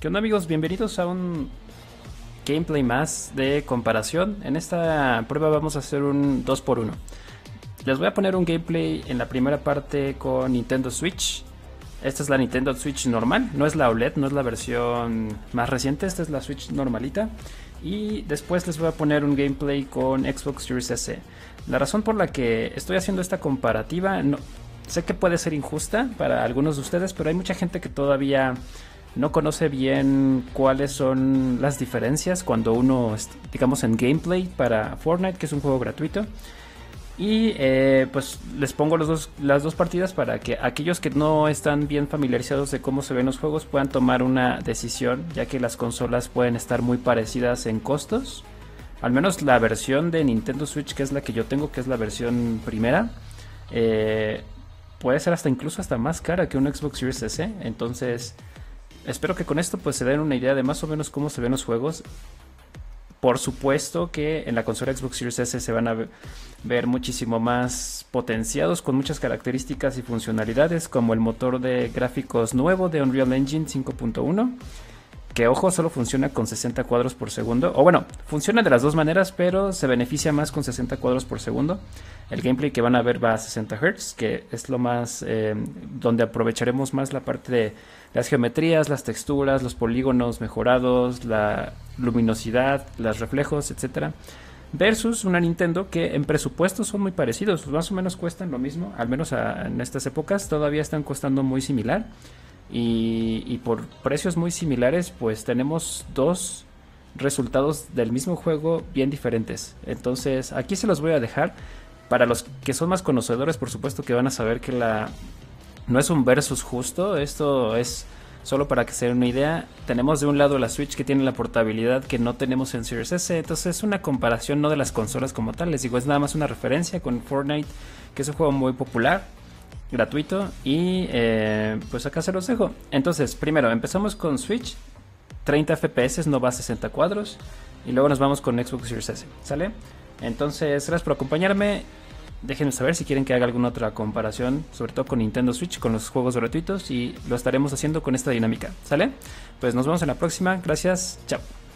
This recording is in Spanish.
¿Qué onda amigos? Bienvenidos a un gameplay más de comparación. En esta prueba vamos a hacer un 2x1. Les voy a poner un gameplay en la primera parte con Nintendo Switch. Esta es la Nintendo Switch normal, no es la OLED, no es la versión más reciente, esta es la Switch normalita. Y después les voy a poner un gameplay con Xbox Series S. La razón por la que estoy haciendo esta comparativa, sé que puede ser injusta para algunos de ustedes, pero hay mucha gente que todavía no conoce bien cuáles son las diferencias cuando uno, digamos, en gameplay para Fortnite, que es un juego gratuito. Y eh, pues les pongo las dos partidas para que aquellos que no están bien familiarizados de cómo se ven los juegos puedan tomar una decisión, ya que las consolas pueden estar muy parecidas en costos. Al menos la versión de Nintendo Switch, que es la que yo tengo, que es la versión primera, eh, puede ser hasta incluso hasta más cara que un Xbox Series S. Entonces, Espero que con esto pues se den una idea de más o menos cómo se ven los juegos. Por supuesto que en la consola Xbox Series S se van a ver muchísimo más potenciados con muchas características y funcionalidades como el motor de gráficos nuevo de Unreal Engine 5.1 ojo, solo funciona con 60 cuadros por segundo. O bueno, funciona de las dos maneras, pero se beneficia más con 60 cuadros por segundo. El gameplay que van a ver va a 60 Hz, que es lo más eh, donde aprovecharemos más la parte de las geometrías, las texturas, los polígonos mejorados, la luminosidad, los reflejos, etcétera versus una Nintendo que en presupuesto son muy parecidos, más o menos cuestan lo mismo, al menos en estas épocas todavía están costando muy similar. Y, por precios muy similares, pues tenemos dos resultados del mismo juego bien diferentes. Entonces, aquí se los voy a dejar. Para los que son más conocedores, por supuesto que van a saber que la no es un versus justo, esto es solo para que se den una idea. Tenemos de un lado la Switch que tiene la portabilidad que no tenemos en Series S, entonces es una comparación no de las consolas como tal, les digo, es nada más una referencia con Fortnite, que es un juego muy popular, gratuito y eh, pues acá se los dejo. Entonces, primero empezamos con Switch, 30 FPS, no va a 60 cuadros y luego nos vamos con Xbox Series S, ¿sale? Entonces, gracias por acompañarme. Déjenme saber si quieren que haga alguna otra comparación, sobre todo con Nintendo Switch, con los juegos gratuitos y lo estaremos haciendo con esta dinámica, ¿sale? Pues nos vemos en la próxima, gracias, chao.